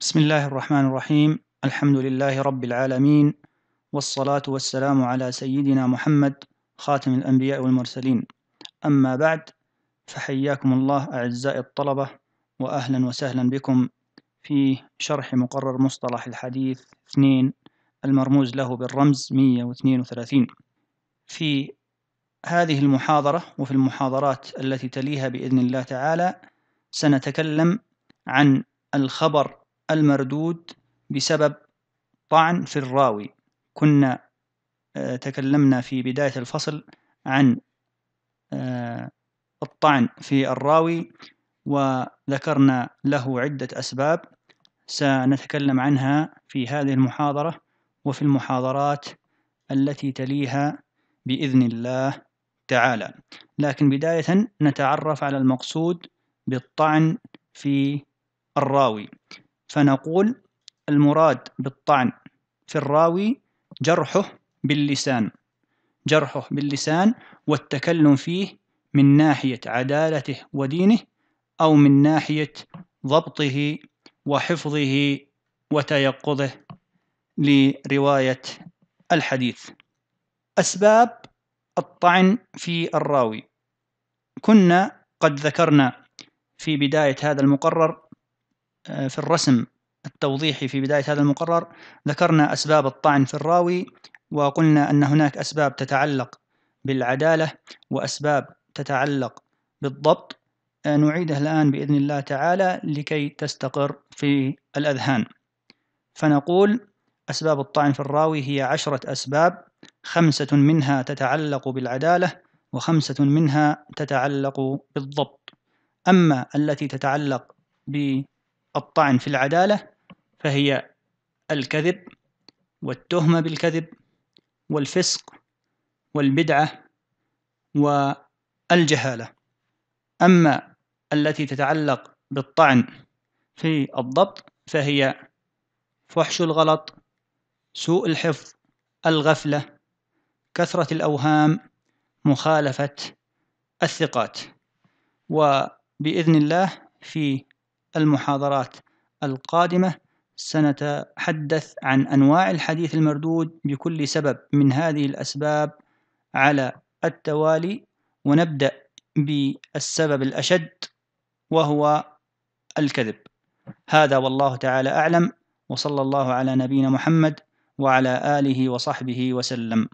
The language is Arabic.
بسم الله الرحمن الرحيم الحمد لله رب العالمين والصلاة والسلام على سيدنا محمد خاتم الأنبياء والمرسلين أما بعد فحياكم الله أعزائي الطلبة وأهلا وسهلا بكم في شرح مقرر مصطلح الحديث 2 المرموز له بالرمز 132 في هذه المحاضرة وفي المحاضرات التي تليها بإذن الله تعالى سنتكلم عن الخبر المردود بسبب طعن في الراوي كنا آه، تكلمنا في بداية الفصل عن آه، الطعن في الراوي وذكرنا له عدة أسباب سنتكلم عنها في هذه المحاضرة وفي المحاضرات التي تليها بإذن الله تعالى لكن بداية نتعرف على المقصود بالطعن في الراوي فنقول المراد بالطعن في الراوي جرحه باللسان جرحه باللسان والتكلم فيه من ناحية عدالته ودينه أو من ناحية ضبطه وحفظه وتيقظه لرواية الحديث أسباب الطعن في الراوي كنا قد ذكرنا في بداية هذا المقرر في الرسم التوضيحي في بداية هذا المقرر ذكرنا أسباب الطعن في الراوي وقلنا أن هناك أسباب تتعلق بالعدالة وأسباب تتعلق بالضبط آه، نعيده الآن بإذن الله تعالى لكي تستقر في الأذهان فنقول أسباب الطعن في الراوي هي عشرة أسباب خمسة منها تتعلق بالعدالة وخمسة منها تتعلق بالضبط أما التي تتعلق ب الطعن في العدالة فهي الكذب والتهمة بالكذب والفسق والبدعة والجهالة أما التي تتعلق بالطعن في الضبط فهي فحش الغلط سوء الحفظ الغفلة كثرة الأوهام مخالفة الثقات وبإذن الله في المحاضرات القادمة سنتحدث عن أنواع الحديث المردود بكل سبب من هذه الأسباب على التوالي ونبدأ بالسبب الأشد وهو الكذب هذا والله تعالى أعلم وصلى الله على نبينا محمد وعلى آله وصحبه وسلم